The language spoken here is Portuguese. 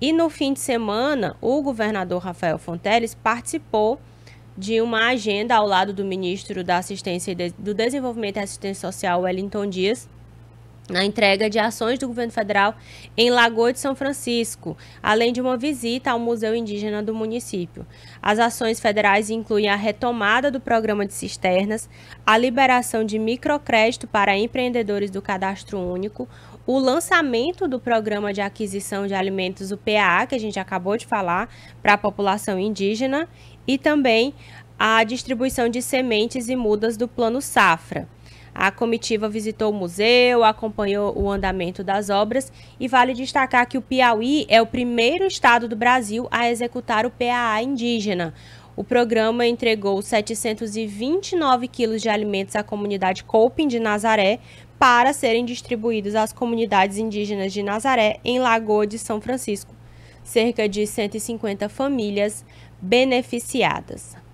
E no fim de semana, o governador Rafael Fonteles participou de uma agenda ao lado do ministro da Assistência do Desenvolvimento e Assistência Social, Wellington Dias, na entrega de ações do governo federal em Lagoa de São Francisco, além de uma visita ao Museu Indígena do município. As ações federais incluem a retomada do programa de cisternas, a liberação de microcrédito para empreendedores do cadastro único, o lançamento do programa de aquisição de alimentos, o PAA, que a gente acabou de falar, para a população indígena, e também a distribuição de sementes e mudas do Plano Safra. A comitiva visitou o museu, acompanhou o andamento das obras e vale destacar que o Piauí é o primeiro estado do Brasil a executar o PAA indígena. O programa entregou 729 quilos de alimentos à comunidade Coping de Nazaré para serem distribuídos às comunidades indígenas de Nazaré em Lagoa de São Francisco. Cerca de 150 famílias beneficiadas.